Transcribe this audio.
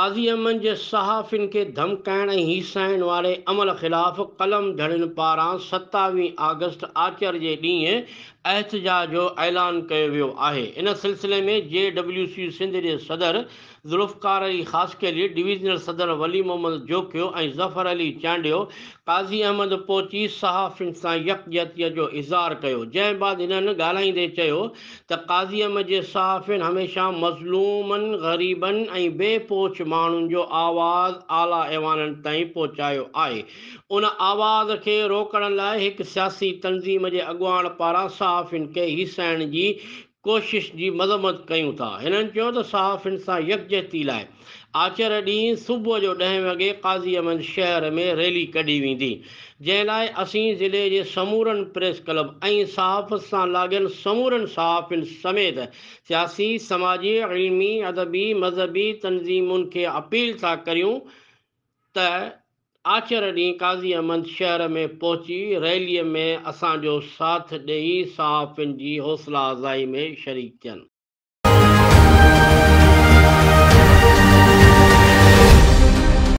क़ाज़ी अमद जे सहाफ़िन खे धमकाइण ऐं हिसाइणु वारे अमल ख़िलाफ़ु कलम धड़नि पारां सतावीह अगस्त आचर जे ॾींहुं एतिजाज जो ऐलान कयो वियो आहे इन सिलसिले में जे डब्लू सी सिंध जे सदर ज़ुल्फकार अली ख़ासकेरी डिवीज़नल सदर वली मोहम्मद जोखियो ऐं ज़फर अली चांडियो काज़ी अहमद पोची सहाफ़िन सां यकजत जो इज़ार कयो जंहिं बैदि हिननि ॻाल्हाईंदे चयो त क़ाज़ी अमद जे सहाफ़िन हमेशह मज़लूमनि ग़रीबनि ऐं बे माण्हुनि जो आवाज़ आला ऐवाननि ताईं पहुचायो आहे उन आवाज़ खे रोकण लाइ हिकु सियासी तनज़ीम जे अॻुआ पारां सहाफ़ियुनि खे हिसाइण जी कोशिश जी मज़मत कयूं था हिननि चयो त सहाफ़नि सां यकजहती लाइ आचर ॾींहुं सुबुह जो ॾहें वॻे क़ाज़ी अमन शहर में रैली कढी वेंदी जंहिं लाइ असीं ज़िले जे समूरनि प्रेस क्लब ऐं सहाफ़ सां लाॻियल समूरनि सहाफ़नि समेत सियासी समाजी क़लमी अदबी मज़हबी तनज़ीमुनि खे अपील था करियूं त आख़िर ॾींहुं अहमद शहर में पहुची रैलीअ में असांजो साथ ॾेई सहाफ़ियुनि जी हौसला अफ़ज़ाई में शरीक थियनि